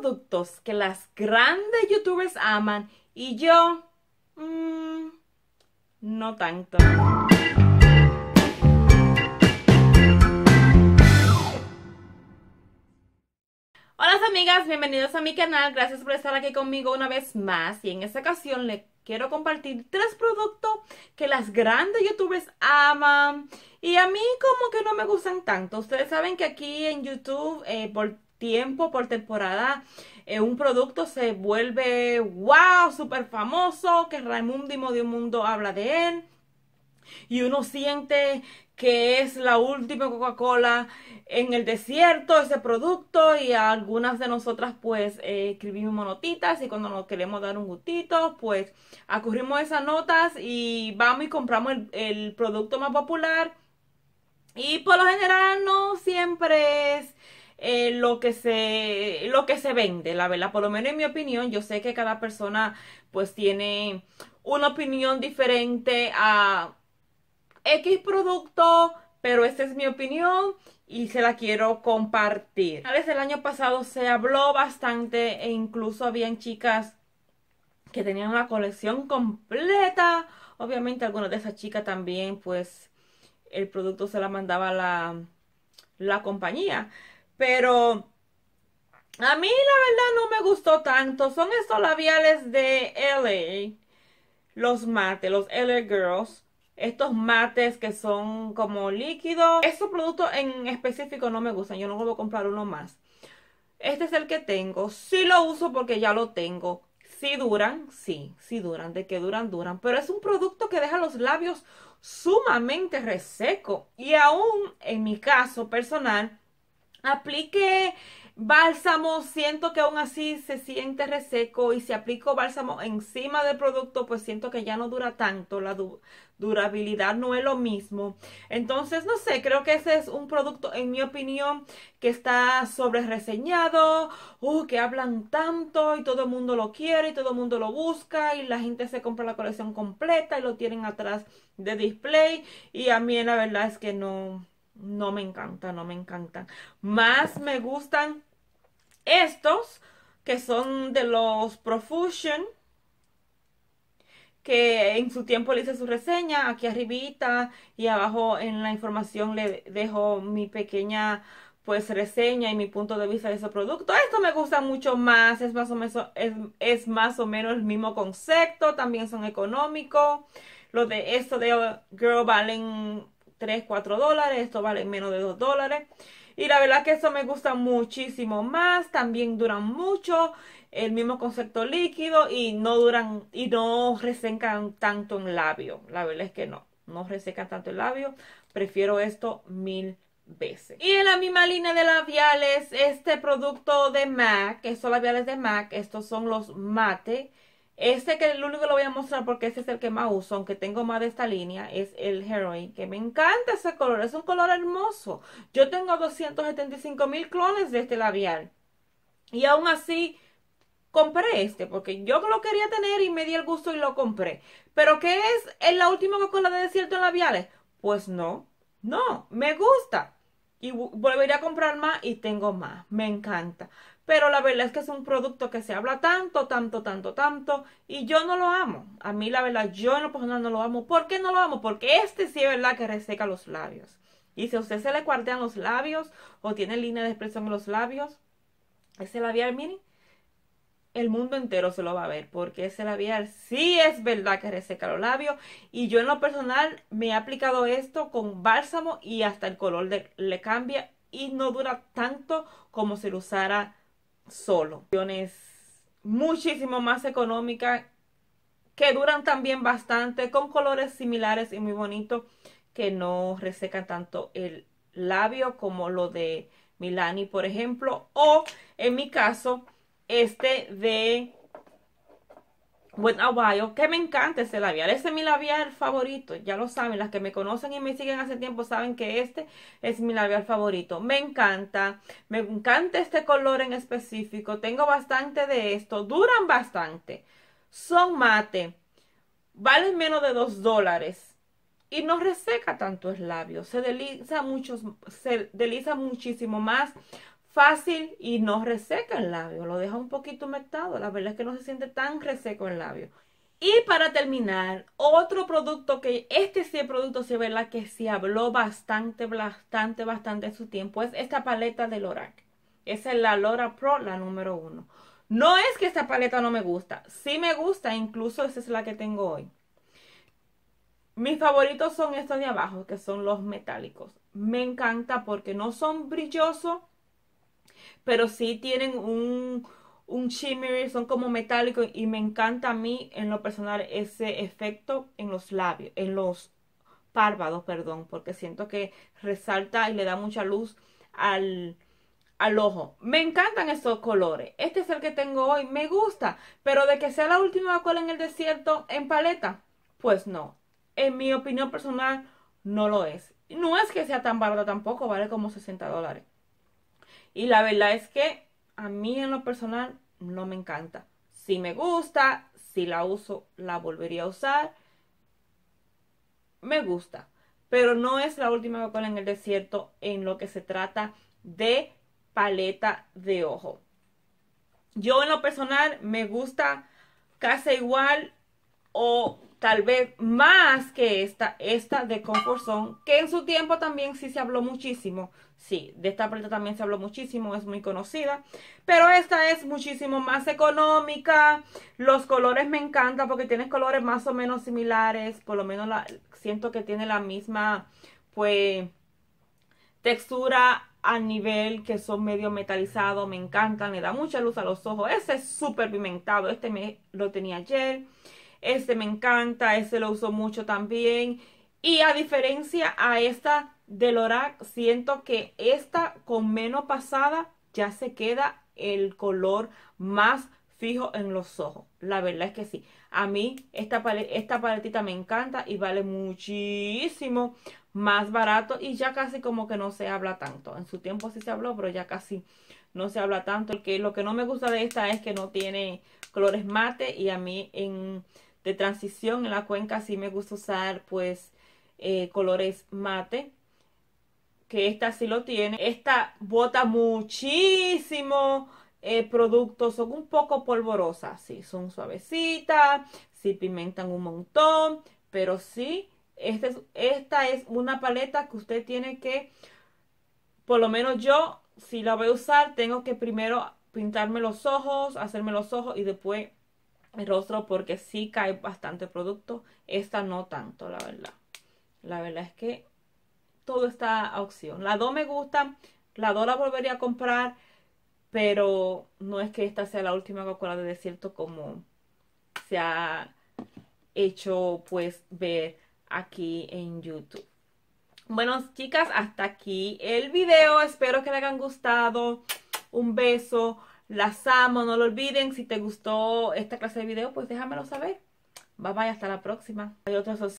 productos que las grandes youtubers aman y yo, mm, no tanto. Hola amigas, bienvenidos a mi canal, gracias por estar aquí conmigo una vez más y en esta ocasión les quiero compartir tres productos que las grandes youtubers aman y a mí como que no me gustan tanto. Ustedes saben que aquí en YouTube eh, por tiempo, por temporada, eh, un producto se vuelve wow, súper famoso, que Raimundo y un Mundo habla de él. Y uno siente que es la última Coca-Cola en el desierto, ese producto, y algunas de nosotras pues eh, escribimos notitas y cuando nos queremos dar un gustito, pues acurrimos esas notas y vamos y compramos el producto más popular. Y por lo general no siempre es eh, lo, que se, lo que se vende, la verdad. Por lo menos en mi opinión, yo sé que cada persona pues tiene una opinión diferente a X producto, pero esta es mi opinión y se la quiero compartir. Desde el año pasado se habló bastante e incluso habían chicas que tenían una colección completa. Obviamente alguna de esas chicas también pues el producto se la mandaba la, la compañía. Pero a mí la verdad no me gustó tanto. Son estos labiales de LA. Los mates, los LA Girls. Estos mates que son como líquidos. Estos productos en específico no me gustan. Yo no a comprar uno más. Este es el que tengo. Sí lo uso porque ya lo tengo. Sí duran, sí, sí duran. De que duran, duran. Pero es un producto que deja los labios sumamente reseco. Y aún en mi caso personal aplique bálsamo, siento que aún así se siente reseco y si aplico bálsamo encima del producto, pues siento que ya no dura tanto, la durabilidad no es lo mismo. Entonces, no sé, creo que ese es un producto, en mi opinión, que está sobre reseñado, uh, que hablan tanto y todo el mundo lo quiere y todo el mundo lo busca y la gente se compra la colección completa y lo tienen atrás de display y a mí la verdad es que no, no me encanta, no me encantan. Más me gustan estos que son de los Profusion que en su tiempo le hice su reseña aquí arribita y abajo en la información le dejo mi pequeña pues reseña y mi punto de vista de ese producto. Esto me gusta mucho más, es más o menos, es, es más o menos el mismo concepto, también son económicos. Lo de esto de Girl Valen 3, 4 dólares, esto vale menos de 2 dólares. Y la verdad que eso me gusta muchísimo más, también duran mucho, el mismo concepto líquido y no duran y no resecan tanto en labio. La verdad es que no, no resecan tanto el labio. Prefiero esto mil veces. Y en la misma línea de labiales, este producto de MAC, Que estos labiales de MAC, estos son los mate. Este que el único que lo voy a mostrar porque ese es el que más uso, aunque tengo más de esta línea, es el Heroin, que me encanta ese color, es un color hermoso. Yo tengo 275 mil clones de este labial. Y aún así, compré este, porque yo lo quería tener y me di el gusto y lo compré. Pero ¿qué es la última vacuna de desierto en labiales? Pues no, no, me gusta y volveré a comprar más y tengo más. Me encanta. Pero la verdad es que es un producto que se habla tanto, tanto, tanto, tanto. Y yo no lo amo. A mí la verdad, yo en lo personal no lo amo. ¿Por qué no lo amo? Porque este sí es verdad que reseca los labios. Y si a usted se le cuartean los labios o tiene línea de expresión en los labios, ese labial, mini el mundo entero se lo va a ver porque ese labial sí es verdad que reseca los labios y yo en lo personal me he aplicado esto con bálsamo y hasta el color le cambia y no dura tanto como si lo usara solo. Es muchísimo más económica que duran también bastante con colores similares y muy bonitos que no resecan tanto el labio como lo de Milani por ejemplo o en mi caso este de Wet a que me encanta ese labial. Ese es mi labial favorito, ya lo saben, las que me conocen y me siguen hace tiempo saben que este es mi labial favorito. Me encanta, me encanta este color en específico, tengo bastante de esto, duran bastante, son mate, valen menos de 2 dólares. Y no reseca tanto el labio, se deliza se desliza muchísimo más fácil y no reseca el labio, lo deja un poquito humectado, la verdad es que no se siente tan reseco el labio. Y para terminar, otro producto que este sí producto se que se habló bastante, bastante, bastante en su tiempo es esta paleta de Lorac. Esa es la Lora Pro, la número uno. No es que esta paleta no me gusta, sí me gusta, incluso esa es la que tengo hoy. Mis favoritos son estos de abajo, que son los metálicos. Me encanta porque no son brillosos, pero sí tienen un, un son como metálicos y me encanta a mí en lo personal ese efecto en los labios, en los párpados, perdón, porque siento que resalta y le da mucha luz al, al ojo. Me encantan esos colores. Este es el que tengo hoy, me gusta, pero de que sea la última cola en el desierto en paleta, pues no. En mi opinión personal, no lo es. No es que sea tan barato tampoco, vale como 60 dólares. Y la verdad es que a mí en lo personal no me encanta. Si me gusta, si la uso, la volvería a usar. Me gusta. Pero no es la última vacuna en el desierto en lo que se trata de paleta de ojo. Yo en lo personal me gusta casi igual o tal vez más que esta, esta de Comfort Zone, que en su tiempo también sí se habló muchísimo. Sí, de esta prenda también se habló muchísimo, es muy conocida, pero esta es muchísimo más económica. Los colores me encantan porque tiene colores más o menos similares, por lo menos siento que tiene la misma, pues, textura a nivel que son medio metalizados. me encantan, le da mucha luz a los ojos. ese es súper pimentado, este me lo tenía ayer. Ese me encanta, Ese lo uso mucho también. Y a diferencia a esta de Lorac, siento que esta con menos pasada ya se queda el color más fijo en los ojos. La verdad es que sí. A mí esta, paletita me encanta y vale muchísimo más barato y ya casi como que no se habla tanto. En su tiempo sí se habló, pero ya casi no se habla tanto. El que, lo que no me gusta de esta es que no tiene colores mate y a mí en de transición. En la cuenca Si me gusta usar pues eh, colores mate, que esta sí lo tiene. Esta bota muchísimo eh, productos, son un poco polvorosas, sí, son suavecitas, sí pimentan un montón, pero sí, este esta es una paleta que usted tiene que, por lo menos yo, si la voy a usar, tengo que primero pintarme los ojos, hacerme los ojos y después el rostro porque sí cae bastante producto. Esta no tanto, la verdad. La verdad es que todo está a opción. La 2 me gusta, la 2 la volvería a comprar, pero no es que esta sea la última coca de desierto como se ha hecho pues ver aquí en YouTube. Bueno, chicas, hasta aquí el video. Espero que les hayan gustado. Un beso. Las amo, no lo olviden. Si te gustó esta clase de video, pues déjamelo saber. Bye bye, hasta la próxima. Hay otros